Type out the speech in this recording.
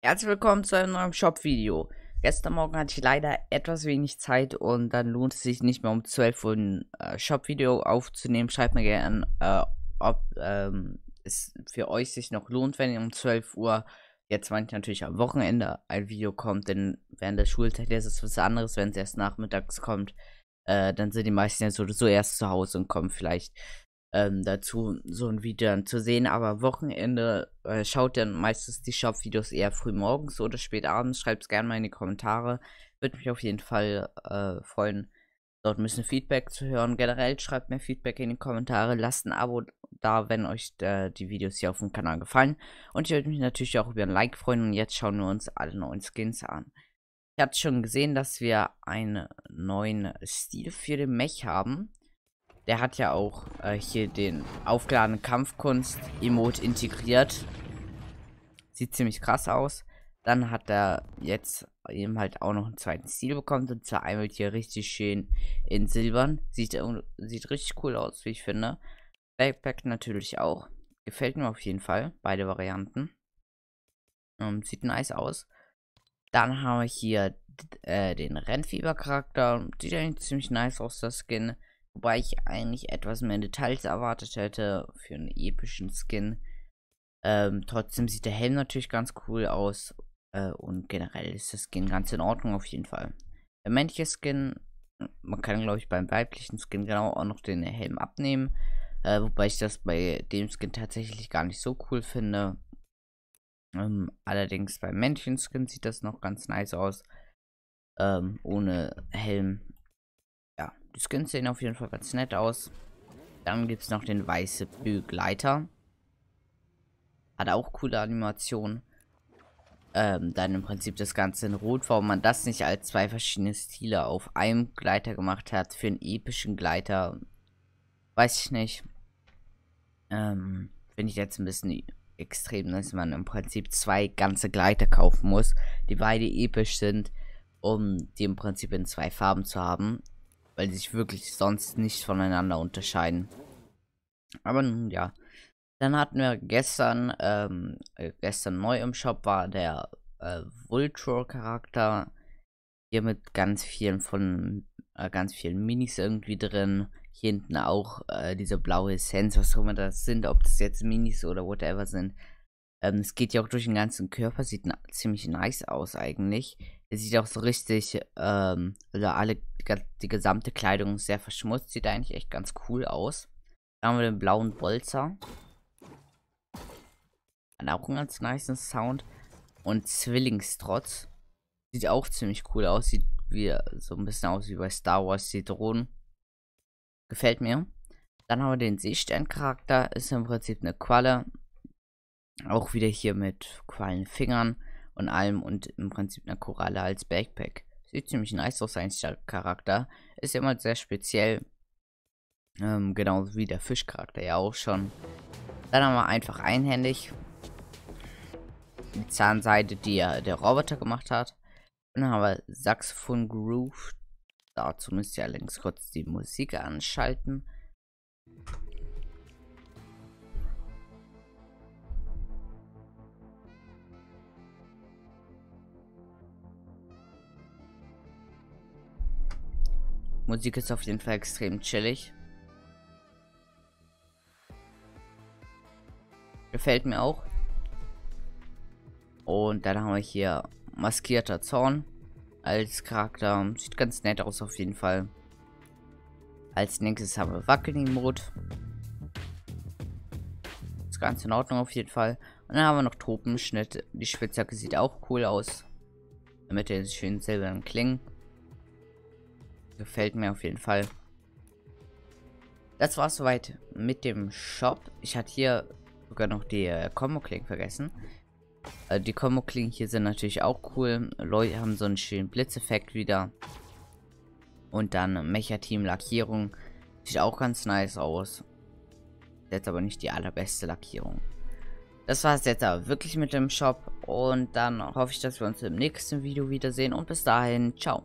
Herzlich willkommen zu einem neuen Shop-Video. Gestern Morgen hatte ich leider etwas wenig Zeit und dann lohnt es sich nicht mehr um 12 Uhr ein äh, Shop-Video aufzunehmen. Schreibt mir gerne, äh, ob ähm, es für euch sich noch lohnt, wenn ihr um 12 Uhr, jetzt meine ich natürlich am Wochenende, ein Video kommt, denn während der Schulzeit ist es was anderes, wenn es erst nachmittags kommt. Äh, dann sind die meisten ja so, so erst zu Hause und kommen vielleicht ähm, dazu, so ein Video dann zu sehen. Aber Wochenende äh, schaut dann meistens die Shop-Videos eher früh morgens oder spät abends. Schreibt es gerne mal in die Kommentare. Würde mich auf jeden Fall äh, freuen, dort ein bisschen Feedback zu hören. Generell schreibt mir Feedback in die Kommentare. Lasst ein Abo da, wenn euch äh, die Videos hier auf dem Kanal gefallen. Und ich würde mich natürlich auch über ein Like freuen. Und jetzt schauen wir uns alle neuen Skins an. Ich hatte schon gesehen, dass wir einen neuen Stil für den Mech haben. Der hat ja auch äh, hier den aufgeladenen Kampfkunst-Emote integriert. Sieht ziemlich krass aus. Dann hat er jetzt eben halt auch noch einen zweiten Stil bekommen. Und zwar einmal hier richtig schön in Silbern. Sieht, sieht richtig cool aus, wie ich finde. Backpack natürlich auch. Gefällt mir auf jeden Fall. Beide Varianten. Ähm, sieht nice aus. Dann haben wir hier äh, den Rennfieber-Charakter. Sieht eigentlich ziemlich nice aus, das Skin. Wobei ich eigentlich etwas mehr Details erwartet hätte für einen epischen Skin. Ähm, trotzdem sieht der Helm natürlich ganz cool aus. Äh, und generell ist der Skin ganz in Ordnung auf jeden Fall. Der männliche Skin, man kann glaube ich beim weiblichen Skin genau auch noch den Helm abnehmen. Äh, wobei ich das bei dem Skin tatsächlich gar nicht so cool finde. Ähm, allerdings beim männlichen Skin sieht das noch ganz nice aus. Ähm, ohne Helm. Die Skins sehen auf jeden Fall ganz nett aus. Dann gibt es noch den weiße Bügleiter. Hat auch coole Animationen. Ähm, dann im Prinzip das Ganze in Rot, warum man das nicht als zwei verschiedene Stile auf einem Gleiter gemacht hat, für einen epischen Gleiter, weiß ich nicht. Ähm, finde ich jetzt ein bisschen extrem, dass man im Prinzip zwei ganze Gleiter kaufen muss, die beide episch sind, um die im Prinzip in zwei Farben zu haben weil sie sich wirklich sonst nicht voneinander unterscheiden. Aber nun ja. Dann hatten wir gestern, ähm, äh, gestern neu im Shop war der äh, Vulture-Charakter. Hier mit ganz vielen von, äh, ganz vielen Minis irgendwie drin. Hier hinten auch äh, diese blaue Essenz, was auch immer das sind, ob das jetzt Minis oder whatever sind. Ähm, es ähm, geht ja auch durch den ganzen Körper, sieht ziemlich nice aus eigentlich sieht auch so richtig, ähm, oder also alle, die gesamte Kleidung ist sehr verschmutzt. Sieht eigentlich echt ganz cool aus. Da haben wir den blauen Bolzer. Hat auch einen ganz nice Sound. Und Zwillingstrotz. Sieht auch ziemlich cool aus. Sieht wie, so ein bisschen aus wie bei Star Wars, die Drohnen. Gefällt mir. Dann haben wir den Seestern-Charakter. Ist im Prinzip eine Qualle. Auch wieder hier mit Quallenfingern und allem und im Prinzip einer Koralle als Backpack. Sieht ziemlich nice aus, sein Charakter. Ist immer sehr speziell. Ähm, genauso wie der Fischcharakter ja auch schon. Dann haben wir einfach einhändig. Die Zahnseite, die ja der Roboter gemacht hat. Und dann haben wir Saxophon Groove. Dazu müsst ihr allerdings kurz die Musik anschalten. Musik ist auf jeden Fall extrem chillig. Gefällt mir auch. Und dann haben wir hier maskierter Zorn als Charakter. Sieht ganz nett aus auf jeden Fall. Als nächstes haben wir Wackeling Mode. Ist ganz in Ordnung auf jeden Fall. Und dann haben wir noch Tropenschnitt. Die Spitzhacke sieht auch cool aus. Damit er schön silbern klingen. Gefällt mir auf jeden Fall. Das war's soweit mit dem Shop. Ich hatte hier sogar noch die Combo-Klingen äh, vergessen. Äh, die Combo-Klingen hier sind natürlich auch cool. Leute haben so einen schönen Blitzeffekt wieder. Und dann Mecha-Team-Lackierung. Sieht auch ganz nice aus. Jetzt aber nicht die allerbeste Lackierung. Das war es jetzt aber wirklich mit dem Shop. Und dann hoffe ich, dass wir uns im nächsten Video wiedersehen. Und bis dahin, ciao.